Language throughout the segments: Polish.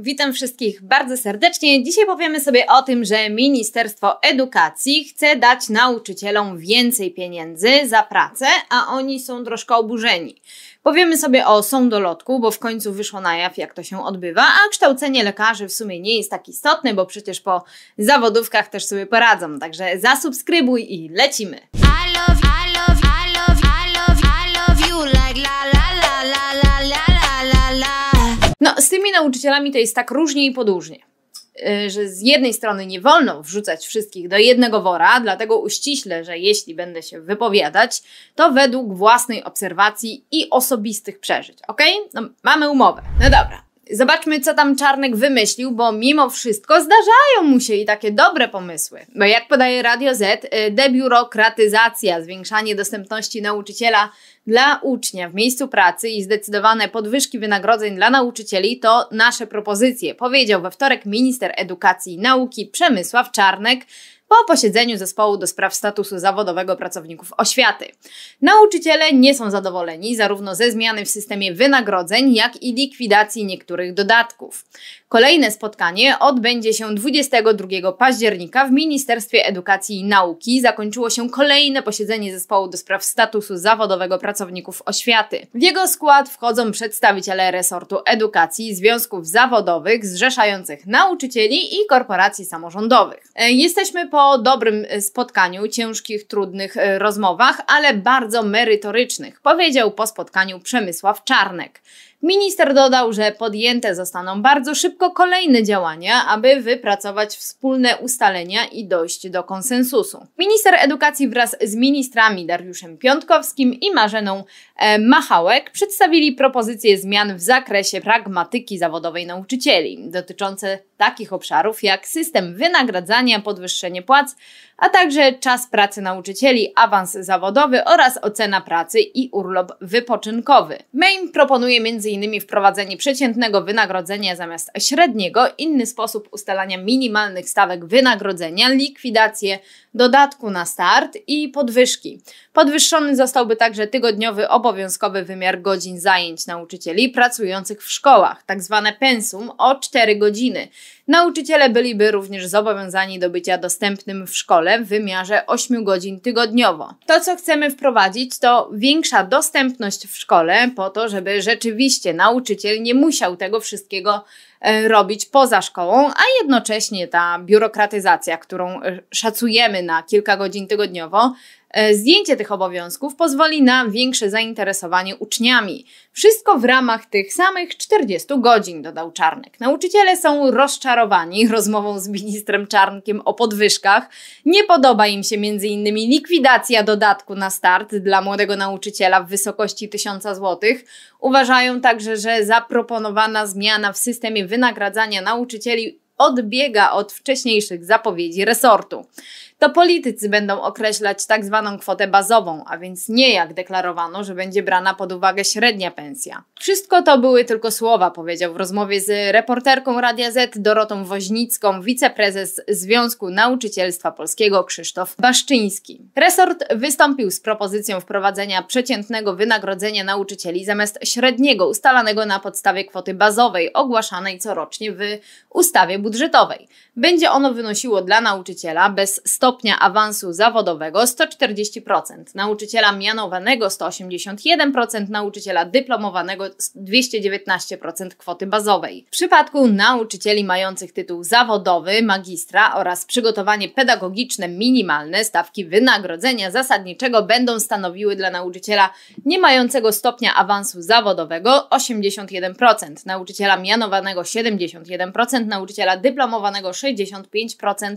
Witam wszystkich bardzo serdecznie. Dzisiaj powiemy sobie o tym, że Ministerstwo Edukacji chce dać nauczycielom więcej pieniędzy za pracę, a oni są troszkę oburzeni. Powiemy sobie o sądolotku, bo w końcu wyszło na jaw, jak to się odbywa, a kształcenie lekarzy w sumie nie jest tak istotne, bo przecież po zawodówkach też sobie poradzą. Także zasubskrybuj i lecimy. I love, I love, I love, I love you like la la la la la. No, z tymi nauczycielami to jest tak różnie i podłużnie y, że z jednej strony nie wolno wrzucać wszystkich do jednego wora, dlatego uściśle, że jeśli będę się wypowiadać, to według własnej obserwacji i osobistych przeżyć, ok? No, mamy umowę. No dobra, Zobaczmy, co tam Czarnek wymyślił, bo mimo wszystko zdarzają mu się i takie dobre pomysły. Bo jak podaje Radio Z, y, debiurokratyzacja, zwiększanie dostępności nauczyciela dla ucznia w miejscu pracy i zdecydowane podwyżki wynagrodzeń dla nauczycieli to nasze propozycje, powiedział we wtorek minister edukacji i nauki Przemysław Czarnek po posiedzeniu zespołu do spraw statusu zawodowego pracowników oświaty. Nauczyciele nie są zadowoleni zarówno ze zmiany w systemie wynagrodzeń, jak i likwidacji niektórych dodatków. Kolejne spotkanie odbędzie się 22 października w Ministerstwie Edukacji i Nauki. Zakończyło się kolejne posiedzenie zespołu do spraw statusu zawodowego pracowników oświaty. W jego skład wchodzą przedstawiciele resortu edukacji, związków zawodowych, zrzeszających nauczycieli i korporacji samorządowych. E, jesteśmy po po dobrym e, spotkaniu, ciężkich, trudnych e, rozmowach, ale bardzo merytorycznych, powiedział po spotkaniu Przemysław Czarnek. Minister dodał, że podjęte zostaną bardzo szybko kolejne działania, aby wypracować wspólne ustalenia i dojść do konsensusu. Minister edukacji wraz z ministrami Dariuszem Piątkowskim i Marzeną e, Machałek przedstawili propozycje zmian w zakresie pragmatyki zawodowej nauczycieli, dotyczące takich obszarów jak system wynagradzania, podwyższenie płac, a także czas pracy nauczycieli, awans zawodowy oraz ocena pracy i urlop wypoczynkowy. Maine proponuje między m.in. wprowadzenie przeciętnego wynagrodzenia zamiast średniego, inny sposób ustalania minimalnych stawek wynagrodzenia, likwidację dodatku na start i podwyżki. Podwyższony zostałby także tygodniowy obowiązkowy wymiar godzin zajęć nauczycieli pracujących w szkołach, tak zwane pensum o 4 godziny. Nauczyciele byliby również zobowiązani do bycia dostępnym w szkole w wymiarze 8 godzin tygodniowo. To, co chcemy wprowadzić, to większa dostępność w szkole po to, żeby rzeczywiście Oczywiście nauczyciel nie musiał tego wszystkiego e, robić poza szkołą, a jednocześnie ta biurokratyzacja, którą e, szacujemy na kilka godzin tygodniowo, E, zdjęcie tych obowiązków pozwoli na większe zainteresowanie uczniami. Wszystko w ramach tych samych 40 godzin, dodał Czarnek. Nauczyciele są rozczarowani rozmową z ministrem Czarnkiem o podwyżkach. Nie podoba im się m.in. likwidacja dodatku na start dla młodego nauczyciela w wysokości 1000 zł. Uważają także, że zaproponowana zmiana w systemie wynagradzania nauczycieli odbiega od wcześniejszych zapowiedzi resortu to politycy będą określać tak zwaną kwotę bazową, a więc nie jak deklarowano, że będzie brana pod uwagę średnia pensja. Wszystko to były tylko słowa, powiedział w rozmowie z reporterką Radia Z Dorotą Woźnicką wiceprezes Związku Nauczycielstwa Polskiego Krzysztof Baszczyński. Resort wystąpił z propozycją wprowadzenia przeciętnego wynagrodzenia nauczycieli zamiast średniego ustalanego na podstawie kwoty bazowej ogłaszanej corocznie w ustawie budżetowej. Będzie ono wynosiło dla nauczyciela bez 100 stopnia awansu zawodowego 140%, nauczyciela mianowanego 181%, nauczyciela dyplomowanego 219% kwoty bazowej. W przypadku nauczycieli mających tytuł zawodowy, magistra oraz przygotowanie pedagogiczne minimalne stawki wynagrodzenia zasadniczego będą stanowiły dla nauczyciela nie mającego stopnia awansu zawodowego 81%, nauczyciela mianowanego 71%, nauczyciela dyplomowanego 65%,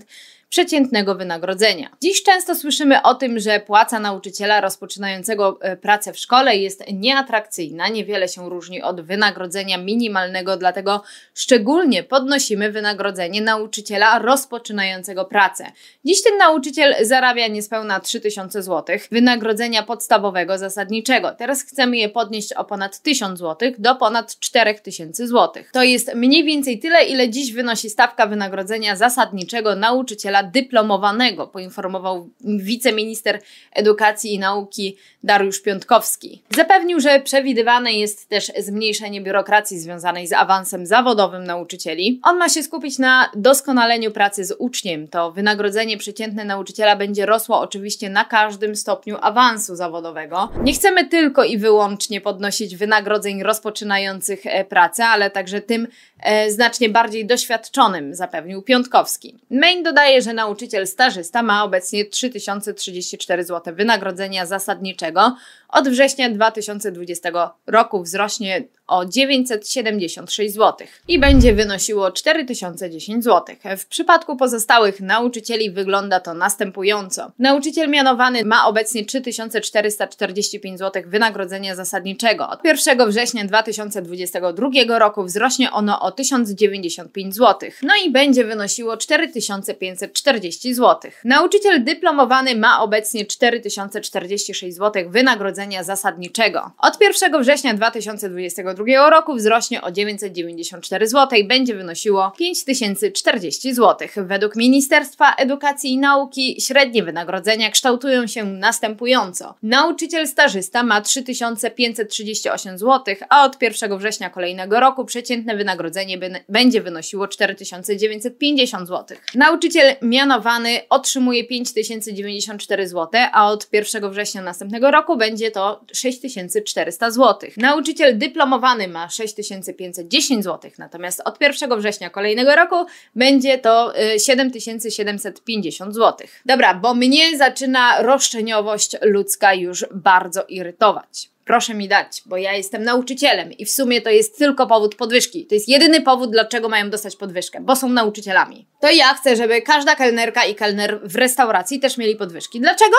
przeciętnego wynagrodzenia. Dziś często słyszymy o tym, że płaca nauczyciela rozpoczynającego e, pracę w szkole jest nieatrakcyjna, niewiele się różni od wynagrodzenia minimalnego, dlatego szczególnie podnosimy wynagrodzenie nauczyciela rozpoczynającego pracę. Dziś ten nauczyciel zarabia niespełna 3000 zł wynagrodzenia podstawowego zasadniczego. Teraz chcemy je podnieść o ponad 1000 zł do ponad 4000 zł. To jest mniej więcej tyle, ile dziś wynosi stawka wynagrodzenia zasadniczego nauczyciela dyplomowanego, poinformował wiceminister edukacji i nauki Dariusz Piątkowski. Zapewnił, że przewidywane jest też zmniejszenie biurokracji związanej z awansem zawodowym nauczycieli. On ma się skupić na doskonaleniu pracy z uczniem. To wynagrodzenie przeciętne nauczyciela będzie rosło oczywiście na każdym stopniu awansu zawodowego. Nie chcemy tylko i wyłącznie podnosić wynagrodzeń rozpoczynających e, pracę, ale także tym e, znacznie bardziej doświadczonym, zapewnił Piątkowski. Main dodaje, że że nauczyciel stażysta ma obecnie 3034 zł wynagrodzenia zasadniczego. Od września 2020 roku wzrośnie o 976 zł i będzie wynosiło 4010 zł. W przypadku pozostałych nauczycieli wygląda to następująco. Nauczyciel mianowany ma obecnie 3445 zł wynagrodzenia zasadniczego. Od 1 września 2022 roku wzrośnie ono o 1095 zł, no i będzie wynosiło 4540 zł. Nauczyciel dyplomowany ma obecnie 4046 zł wynagrodzenia zasadniczego. Od 1 września 2022 2022 roku wzrośnie o 994 zł i będzie wynosiło 5040 zł. Według Ministerstwa Edukacji i Nauki średnie wynagrodzenia kształtują się następująco. Nauczyciel stażysta ma 3538 zł, a od 1 września kolejnego roku przeciętne wynagrodzenie będzie wynosiło 4950 zł. Nauczyciel mianowany otrzymuje 5094 zł, a od 1 września następnego roku będzie to 6400 zł. Nauczyciel dyplomowany ma 6510 zł, natomiast od 1 września kolejnego roku będzie to 7750 y, zł. Dobra, bo mnie zaczyna roszczeniowość ludzka już bardzo irytować proszę mi dać, bo ja jestem nauczycielem i w sumie to jest tylko powód podwyżki. To jest jedyny powód, dlaczego mają dostać podwyżkę, bo są nauczycielami. To ja chcę, żeby każda kelnerka i kelner w restauracji też mieli podwyżki. Dlaczego?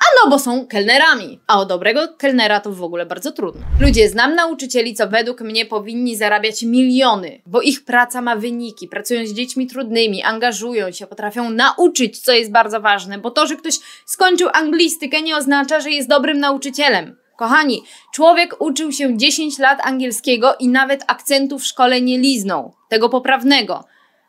A no bo są kelnerami. A o dobrego kelnera to w ogóle bardzo trudno. Ludzie, znam nauczycieli, co według mnie powinni zarabiać miliony, bo ich praca ma wyniki, pracują z dziećmi trudnymi, angażują się, potrafią nauczyć, co jest bardzo ważne, bo to, że ktoś skończył anglistykę nie oznacza, że jest dobrym nauczycielem. Kochani, człowiek uczył się 10 lat angielskiego i nawet akcentu w szkole nie liznął, tego poprawnego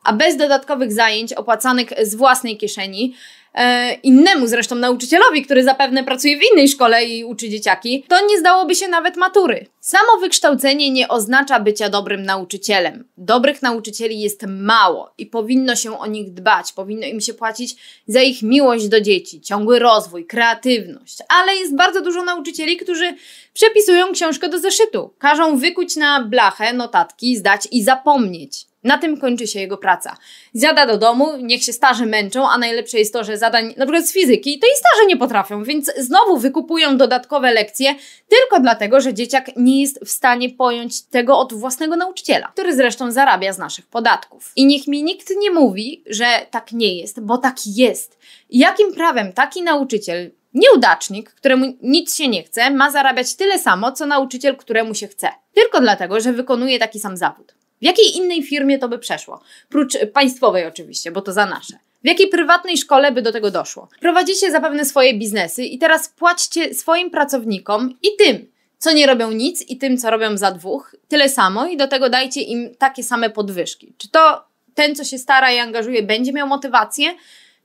a bez dodatkowych zajęć opłacanych z własnej kieszeni, e, innemu zresztą nauczycielowi, który zapewne pracuje w innej szkole i uczy dzieciaki, to nie zdałoby się nawet matury. Samo wykształcenie nie oznacza bycia dobrym nauczycielem. Dobrych nauczycieli jest mało i powinno się o nich dbać, powinno im się płacić za ich miłość do dzieci, ciągły rozwój, kreatywność. Ale jest bardzo dużo nauczycieli, którzy przepisują książkę do zeszytu, każą wykuć na blachę notatki, zdać i zapomnieć. Na tym kończy się jego praca. Zjada do domu, niech się starzy męczą, a najlepsze jest to, że zadań na przykład z fizyki to i starzy nie potrafią, więc znowu wykupują dodatkowe lekcje tylko dlatego, że dzieciak nie jest w stanie pojąć tego od własnego nauczyciela, który zresztą zarabia z naszych podatków. I niech mi nikt nie mówi, że tak nie jest, bo tak jest. Jakim prawem taki nauczyciel Nieudacznik, któremu nic się nie chce, ma zarabiać tyle samo, co nauczyciel, któremu się chce, tylko dlatego, że wykonuje taki sam zawód. W jakiej innej firmie to by przeszło? Prócz państwowej oczywiście, bo to za nasze. W jakiej prywatnej szkole by do tego doszło? Prowadzicie zapewne swoje biznesy i teraz płaćcie swoim pracownikom i tym, co nie robią nic i tym, co robią za dwóch, tyle samo i do tego dajcie im takie same podwyżki. Czy to ten, co się stara i angażuje, będzie miał motywację?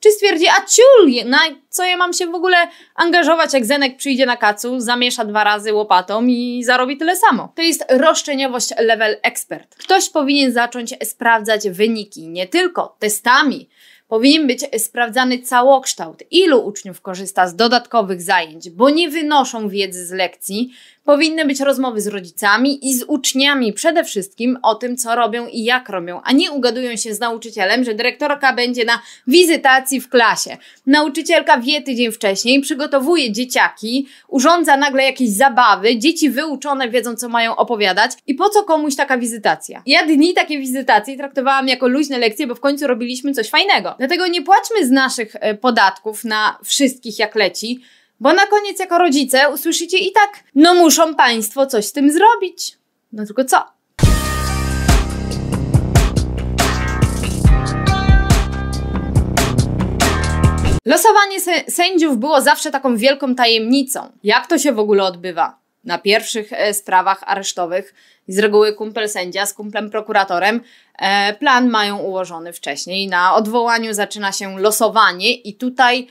czy stwierdzi, a ciul, na co ja mam się w ogóle angażować, jak Zenek przyjdzie na kacu, zamiesza dwa razy łopatą i zarobi tyle samo. To jest roszczeniowość level expert. Ktoś powinien zacząć sprawdzać wyniki, nie tylko testami, Powinien być sprawdzany całokształt, ilu uczniów korzysta z dodatkowych zajęć, bo nie wynoszą wiedzy z lekcji, Powinny być rozmowy z rodzicami i z uczniami przede wszystkim o tym, co robią i jak robią, a nie ugadują się z nauczycielem, że dyrektorka będzie na wizytacji w klasie. Nauczycielka wie tydzień wcześniej, przygotowuje dzieciaki, urządza nagle jakieś zabawy, dzieci wyuczone wiedzą, co mają opowiadać i po co komuś taka wizytacja? Ja dni takiej wizytacji traktowałam jako luźne lekcje, bo w końcu robiliśmy coś fajnego. Dlatego nie płaćmy z naszych e, podatków na wszystkich jak leci, bo na koniec jako rodzice usłyszycie i tak, no muszą Państwo coś z tym zrobić. No tylko co? Losowanie sędziów było zawsze taką wielką tajemnicą. Jak to się w ogóle odbywa? Na pierwszych e, sprawach aresztowych z reguły kumpel sędzia z kumplem prokuratorem e, plan mają ułożony wcześniej. Na odwołaniu zaczyna się losowanie i tutaj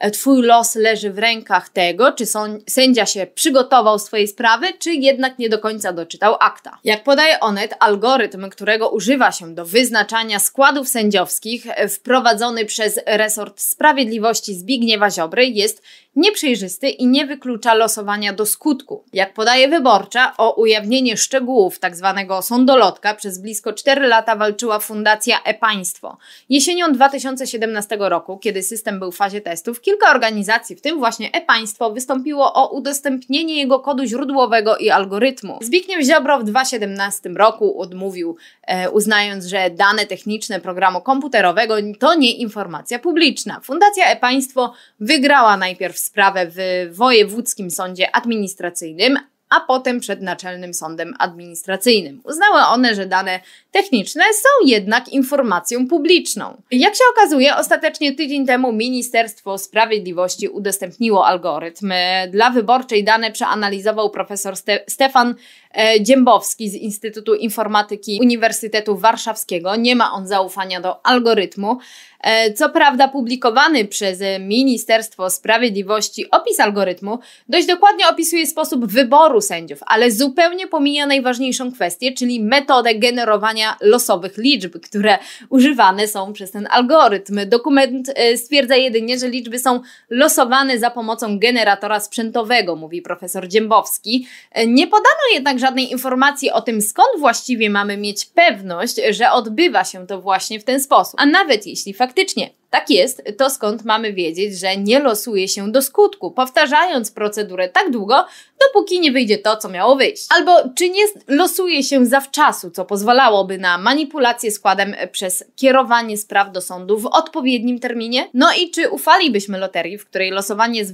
E, twój los leży w rękach tego, czy sędzia się przygotował swojej sprawy, czy jednak nie do końca doczytał akta. Jak podaje Onet, algorytm, którego używa się do wyznaczania składów sędziowskich, e, wprowadzony przez resort sprawiedliwości Zbigniewa Ziobry, jest nieprzejrzysty i nie wyklucza losowania do skutku. Jak podaje wyborcza, o ujawnienie szczegółów tzw. Tak sądolotka przez blisko 4 lata walczyła Fundacja E-Państwo. Jesienią 2017 roku, kiedy system był w fazie testów, Kilka organizacji, w tym właśnie e-państwo, wystąpiło o udostępnienie jego kodu źródłowego i algorytmu. Zbigniew Ziobro w 2017 roku odmówił, e, uznając, że dane techniczne programu komputerowego to nie informacja publiczna. Fundacja e-państwo wygrała najpierw sprawę w wojewódzkim sądzie administracyjnym, a potem przed Naczelnym Sądem Administracyjnym. Uznały one, że dane techniczne są jednak informacją publiczną. Jak się okazuje, ostatecznie tydzień temu Ministerstwo Sprawiedliwości udostępniło algorytm. Dla wyborczej dane przeanalizował profesor Ste Stefan E, Dziębowski z Instytutu Informatyki Uniwersytetu Warszawskiego. Nie ma on zaufania do algorytmu. E, co prawda, publikowany przez Ministerstwo Sprawiedliwości opis algorytmu dość dokładnie opisuje sposób wyboru sędziów, ale zupełnie pomija najważniejszą kwestię, czyli metodę generowania losowych liczb, które używane są przez ten algorytm. Dokument e, stwierdza jedynie, że liczby są losowane za pomocą generatora sprzętowego, mówi profesor Dziębowski. Nie podano jednak, że żadnej informacji o tym, skąd właściwie mamy mieć pewność, że odbywa się to właśnie w ten sposób. A nawet jeśli faktycznie tak jest, to skąd mamy wiedzieć, że nie losuje się do skutku, powtarzając procedurę tak długo, dopóki nie wyjdzie to, co miało wyjść. Albo czy nie losuje się zawczasu, co pozwalałoby na manipulację składem przez kierowanie spraw do sądu w odpowiednim terminie? No i czy ufalibyśmy loterii, w której losowanie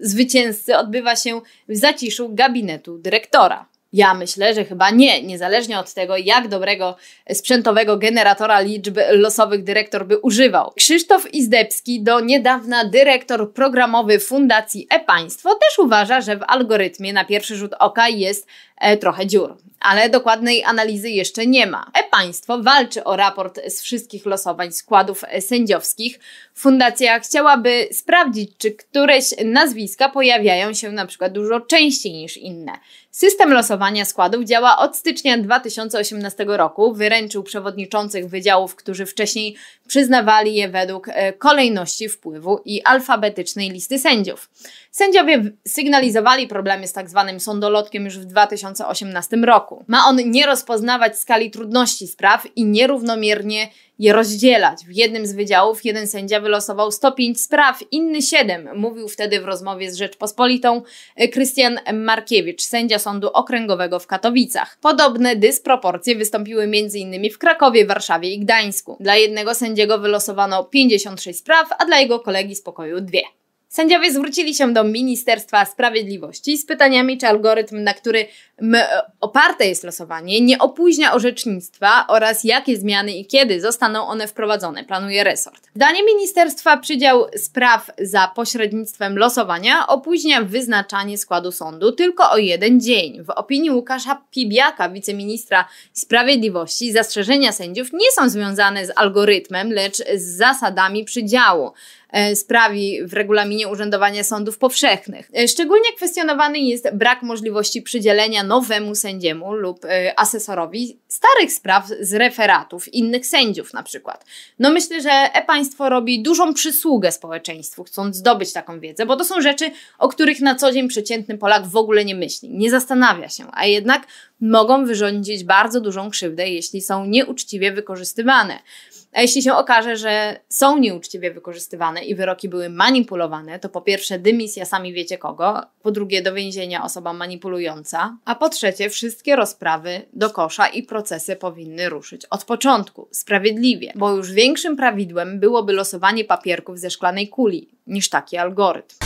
zwycięzcy odbywa się w zaciszu gabinetu dyrektora? Ja myślę, że chyba nie, niezależnie od tego, jak dobrego sprzętowego generatora liczb losowych dyrektor by używał. Krzysztof Izdebski, do niedawna dyrektor programowy Fundacji E-Państwo, też uważa, że w algorytmie na pierwszy rzut oka jest E, trochę dziur. Ale dokładnej analizy jeszcze nie ma. E-Państwo walczy o raport z wszystkich losowań składów sędziowskich. Fundacja chciałaby sprawdzić, czy któreś nazwiska pojawiają się na przykład dużo częściej niż inne. System losowania składów działa od stycznia 2018 roku. Wyręczył przewodniczących wydziałów, którzy wcześniej przyznawali je według e, kolejności wpływu i alfabetycznej listy sędziów. Sędziowie sygnalizowali problemy z tak zwanym sądolotkiem już w 2018. 2018 roku. Ma on nie rozpoznawać skali trudności spraw i nierównomiernie je rozdzielać. W jednym z wydziałów jeden sędzia wylosował 105 spraw, inny 7, mówił wtedy w rozmowie z Rzeczpospolitą e, Krystian Markiewicz, sędzia Sądu Okręgowego w Katowicach. Podobne dysproporcje wystąpiły m.in. w Krakowie, Warszawie i Gdańsku. Dla jednego sędziego wylosowano 56 spraw, a dla jego kolegi z pokoju dwie. Sędziowie zwrócili się do Ministerstwa Sprawiedliwości z pytaniami, czy algorytm, na którym oparte jest losowanie, nie opóźnia orzecznictwa oraz jakie zmiany i kiedy zostaną one wprowadzone, planuje resort. Zdaniem ministerstwa przydział spraw za pośrednictwem losowania opóźnia wyznaczanie składu sądu tylko o jeden dzień. W opinii Łukasza Pibiaka, wiceministra Sprawiedliwości, zastrzeżenia sędziów nie są związane z algorytmem, lecz z zasadami przydziału. E, sprawi w regulaminie urzędowania sądów powszechnych. E, szczególnie kwestionowany jest brak możliwości przydzielenia nowemu sędziemu lub e, asesorowi starych spraw z referatów innych sędziów na przykład. No myślę, że e-państwo robi dużą przysługę społeczeństwu, chcąc zdobyć taką wiedzę, bo to są rzeczy, o których na co dzień przeciętny Polak w ogóle nie myśli, nie zastanawia się, a jednak mogą wyrządzić bardzo dużą krzywdę, jeśli są nieuczciwie wykorzystywane. A jeśli się okaże, że są nieuczciwie wykorzystywane i wyroki były manipulowane, to po pierwsze dymisja sami wiecie kogo, po drugie do więzienia osoba manipulująca, a po trzecie wszystkie rozprawy do kosza i procesy powinny ruszyć od początku, sprawiedliwie, bo już większym prawidłem byłoby losowanie papierków ze szklanej kuli niż taki algorytm.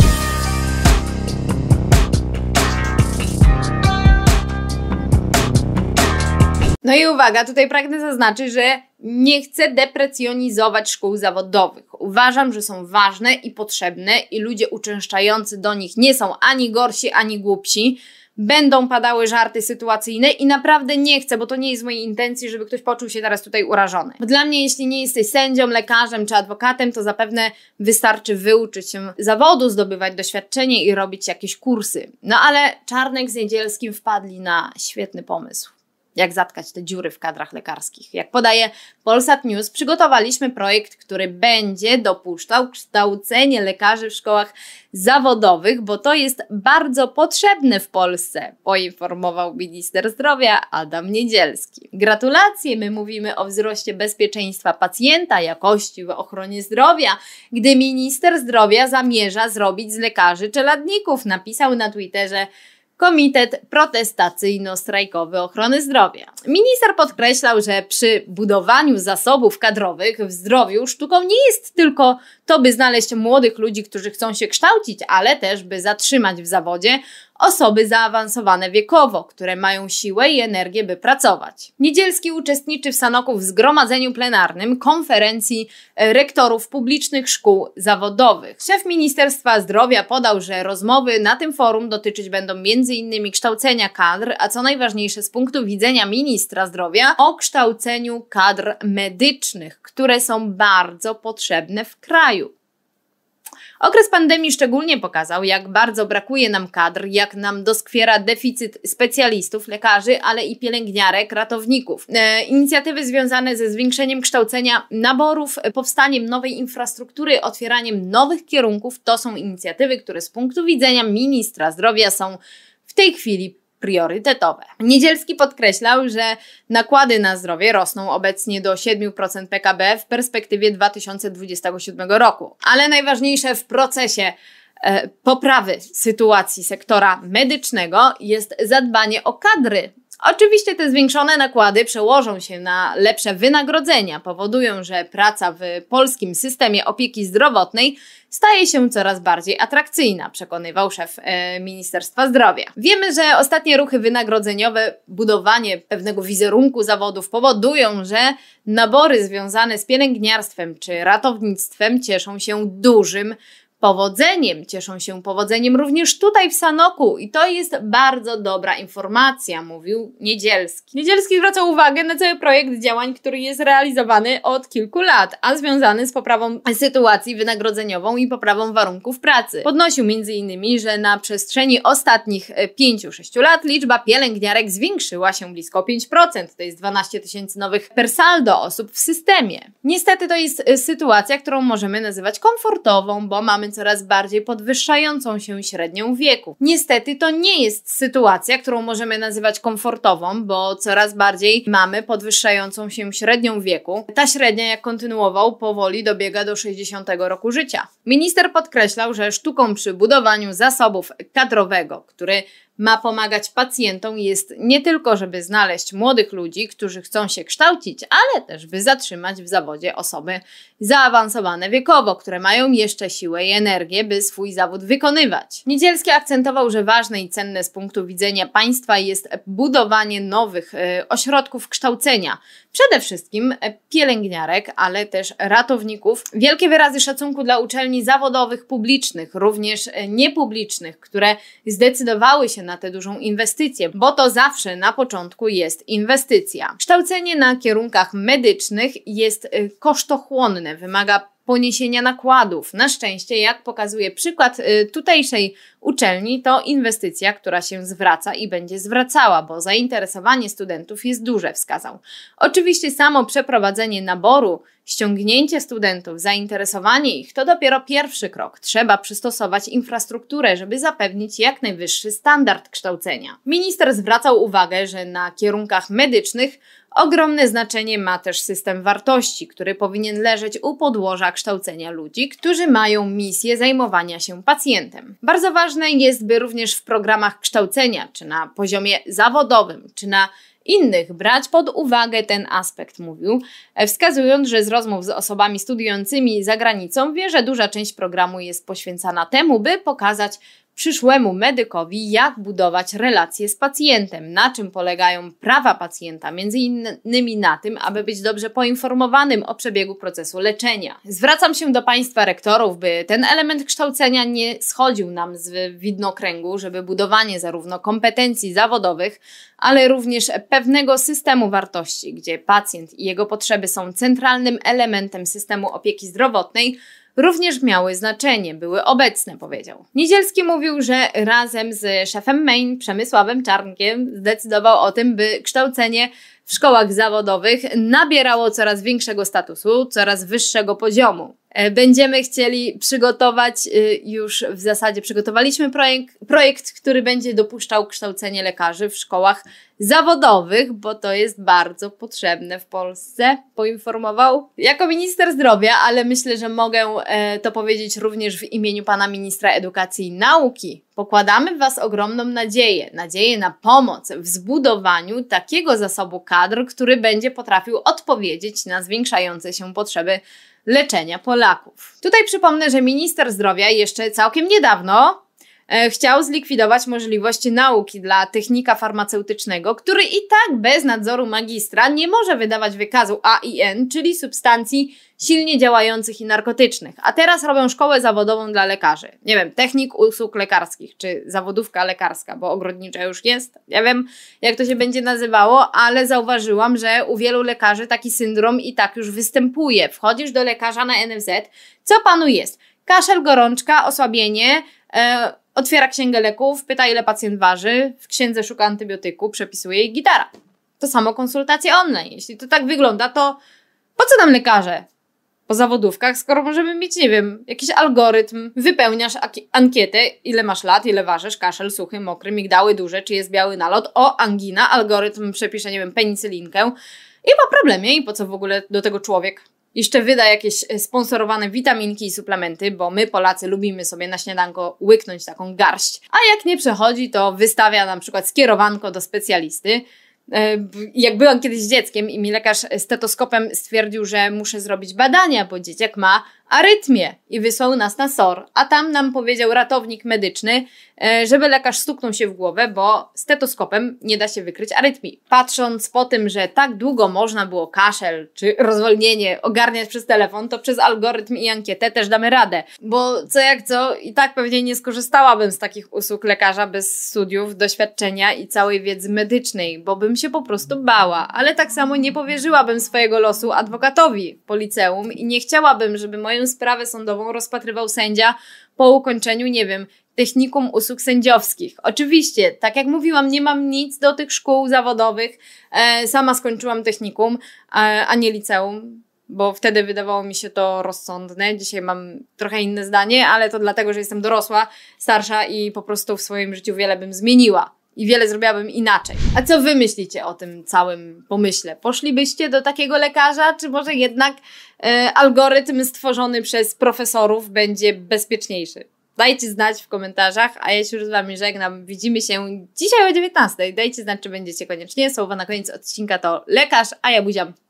No i uwaga, tutaj pragnę zaznaczyć, że nie chcę deprecjonizować szkół zawodowych. Uważam, że są ważne i potrzebne i ludzie uczęszczający do nich nie są ani gorsi, ani głupsi. Będą padały żarty sytuacyjne i naprawdę nie chcę, bo to nie jest mojej intencji, żeby ktoś poczuł się teraz tutaj urażony. Bo dla mnie, jeśli nie jesteś sędzią, lekarzem czy adwokatem, to zapewne wystarczy wyuczyć się zawodu, zdobywać doświadczenie i robić jakieś kursy. No ale Czarnek z Niedzielskim wpadli na świetny pomysł jak zatkać te dziury w kadrach lekarskich. Jak podaje Polsat News, przygotowaliśmy projekt, który będzie dopuszczał kształcenie lekarzy w szkołach zawodowych, bo to jest bardzo potrzebne w Polsce, poinformował minister zdrowia Adam Niedzielski. Gratulacje, my mówimy o wzroście bezpieczeństwa pacjenta, jakości w ochronie zdrowia, gdy minister zdrowia zamierza zrobić z lekarzy czeladników, napisał na Twitterze Komitet Protestacyjno-Strajkowy Ochrony Zdrowia. Minister podkreślał, że przy budowaniu zasobów kadrowych w zdrowiu sztuką nie jest tylko to by znaleźć młodych ludzi, którzy chcą się kształcić, ale też by zatrzymać w zawodzie osoby zaawansowane wiekowo, które mają siłę i energię, by pracować. Niedzielski uczestniczy w Sanoku w zgromadzeniu plenarnym konferencji e, rektorów publicznych szkół zawodowych. Szef Ministerstwa Zdrowia podał, że rozmowy na tym forum dotyczyć będą m.in. kształcenia kadr, a co najważniejsze z punktu widzenia ministra zdrowia, o kształceniu kadr medycznych, które są bardzo potrzebne w kraju. Okres pandemii szczególnie pokazał, jak bardzo brakuje nam kadr, jak nam doskwiera deficyt specjalistów, lekarzy, ale i pielęgniarek, ratowników. E, inicjatywy związane ze zwiększeniem kształcenia naborów, powstaniem nowej infrastruktury, otwieraniem nowych kierunków to są inicjatywy, które z punktu widzenia ministra zdrowia są w tej chwili priorytetowe. Niedzielski podkreślał, że nakłady na zdrowie rosną obecnie do 7% PKB w perspektywie 2027 roku, ale najważniejsze w procesie e, poprawy sytuacji sektora medycznego jest zadbanie o kadry Oczywiście te zwiększone nakłady przełożą się na lepsze wynagrodzenia, powodują, że praca w polskim systemie opieki zdrowotnej staje się coraz bardziej atrakcyjna, przekonywał szef e, Ministerstwa Zdrowia. Wiemy, że ostatnie ruchy wynagrodzeniowe, budowanie pewnego wizerunku zawodów powodują, że nabory związane z pielęgniarstwem czy ratownictwem cieszą się dużym powodzeniem. Cieszą się powodzeniem również tutaj w Sanoku i to jest bardzo dobra informacja, mówił Niedzielski. Niedzielski zwraca uwagę na cały projekt działań, który jest realizowany od kilku lat, a związany z poprawą sytuacji wynagrodzeniową i poprawą warunków pracy. Podnosił m.in., że na przestrzeni ostatnich 5-6 e, lat liczba pielęgniarek zwiększyła się blisko 5%, to jest 12 tysięcy nowych persaldo osób w systemie. Niestety to jest e, sytuacja, którą możemy nazywać komfortową, bo mamy mamy coraz bardziej podwyższającą się średnią wieku. Niestety to nie jest sytuacja, którą możemy nazywać komfortową, bo coraz bardziej mamy podwyższającą się średnią wieku. Ta średnia, jak kontynuował, powoli dobiega do 60 roku życia. Minister podkreślał, że sztuką przy budowaniu zasobów kadrowego, który ma pomagać pacjentom jest nie tylko, żeby znaleźć młodych ludzi, którzy chcą się kształcić, ale też by zatrzymać w zawodzie osoby zaawansowane wiekowo, które mają jeszcze siłę i energię, by swój zawód wykonywać. Niedzielski akcentował, że ważne i cenne z punktu widzenia państwa jest budowanie nowych e, ośrodków kształcenia, przede wszystkim e, pielęgniarek, ale też ratowników. Wielkie wyrazy szacunku dla uczelni zawodowych publicznych, również e, niepublicznych, które zdecydowały się na tę dużą inwestycję, bo to zawsze na początku jest inwestycja. Kształcenie na kierunkach medycznych jest y, kosztochłonne, wymaga poniesienia nakładów. Na szczęście, jak pokazuje przykład y, tutejszej uczelni, to inwestycja, która się zwraca i będzie zwracała, bo zainteresowanie studentów jest duże, wskazał. Oczywiście samo przeprowadzenie naboru Ściągnięcie studentów, zainteresowanie ich to dopiero pierwszy krok. Trzeba przystosować infrastrukturę, żeby zapewnić jak najwyższy standard kształcenia. Minister zwracał uwagę, że na kierunkach medycznych ogromne znaczenie ma też system wartości, który powinien leżeć u podłoża kształcenia ludzi, którzy mają misję zajmowania się pacjentem. Bardzo ważne jest, by również w programach kształcenia, czy na poziomie zawodowym, czy na innych brać pod uwagę ten aspekt, mówił, e, wskazując, że z rozmów z osobami studiującymi za granicą wie, że duża część programu jest poświęcana temu, by pokazać przyszłemu medykowi, jak budować relacje z pacjentem, na czym polegają prawa pacjenta, między innymi na tym, aby być dobrze poinformowanym o przebiegu procesu leczenia. Zwracam się do Państwa rektorów, by ten element kształcenia nie schodził nam z widnokręgu, żeby budowanie zarówno kompetencji zawodowych, ale również pewnego systemu wartości, gdzie pacjent i jego potrzeby są centralnym elementem systemu opieki zdrowotnej, również miały znaczenie, były obecne, powiedział. Niedzielski mówił, że razem z szefem Main, Przemysławem Czarnkiem, zdecydował o tym, by kształcenie w szkołach zawodowych nabierało coraz większego statusu, coraz wyższego poziomu. E, będziemy chcieli przygotować, y, już w zasadzie przygotowaliśmy projekt, projekt, który będzie dopuszczał kształcenie lekarzy w szkołach zawodowych, bo to jest bardzo potrzebne w Polsce, poinformował jako minister zdrowia, ale myślę, że mogę e, to powiedzieć również w imieniu pana ministra edukacji i nauki. Pokładamy w Was ogromną nadzieję, nadzieję na pomoc w zbudowaniu takiego zasobu kadr, który będzie potrafił odpowiedzieć na zwiększające się potrzeby leczenia Polaków. Tutaj przypomnę, że minister zdrowia jeszcze całkiem niedawno E, chciał zlikwidować możliwości nauki dla technika farmaceutycznego, który i tak bez nadzoru magistra nie może wydawać wykazu AIN, czyli substancji silnie działających i narkotycznych. A teraz robią szkołę zawodową dla lekarzy. Nie wiem, technik usług lekarskich, czy zawodówka lekarska, bo ogrodnicza już jest. Nie wiem, jak to się będzie nazywało, ale zauważyłam, że u wielu lekarzy taki syndrom i tak już występuje. Wchodzisz do lekarza na NFZ, co panu jest? Kaszel, gorączka, osłabienie, e, otwiera księgę leków, pyta ile pacjent waży, w księdze szuka antybiotyku, przepisuje i gitara. To samo konsultacje online. Jeśli to tak wygląda, to po co nam lekarze? Po zawodówkach, skoro możemy mieć, nie wiem, jakiś algorytm, wypełniasz ankietę, ile masz lat, ile ważysz, kaszel suchy, mokry, migdały duże, czy jest biały nalot, o, angina, algorytm przepisze, nie wiem, penicylinkę i po problemie i po co w ogóle do tego człowiek jeszcze wyda jakieś e, sponsorowane witaminki i suplementy, bo my Polacy lubimy sobie na śniadanko łyknąć taką garść. A jak nie przechodzi, to wystawia na przykład skierowanko do specjalisty. E, jak byłam kiedyś dzieckiem i mi lekarz e, stetoskopem stwierdził, że muszę zrobić badania, bo dzieciak ma arytmię i wysłał nas na SOR, a tam nam powiedział ratownik medyczny, e, żeby lekarz stuknął się w głowę, bo stetoskopem nie da się wykryć arytmii. Patrząc po tym, że tak długo można było kaszel czy rozwolnienie ogarniać przez telefon, to przez algorytm i ankietę też damy radę, bo co jak co i tak pewnie nie skorzystałabym z takich usług lekarza bez studiów, doświadczenia i całej wiedzy medycznej, bo bym się po prostu bała, ale tak samo nie powierzyłabym swojego losu adwokatowi po liceum i nie chciałabym, żeby moje sprawę sądową rozpatrywał sędzia po ukończeniu, nie wiem, technikum usług sędziowskich. Oczywiście, tak jak mówiłam, nie mam nic do tych szkół zawodowych. E, sama skończyłam technikum, a, a nie liceum, bo wtedy wydawało mi się to rozsądne. Dzisiaj mam trochę inne zdanie, ale to dlatego, że jestem dorosła, starsza i po prostu w swoim życiu wiele bym zmieniła i wiele zrobiłabym inaczej. A co wy myślicie o tym całym pomyśle? Poszlibyście do takiego lekarza, czy może jednak e, algorytm stworzony przez profesorów będzie bezpieczniejszy? Dajcie znać w komentarzach, a ja się już z wami żegnam. Widzimy się dzisiaj o 19. Dajcie znać, czy będziecie koniecznie. Słowa na koniec odcinka to lekarz, a ja buziam.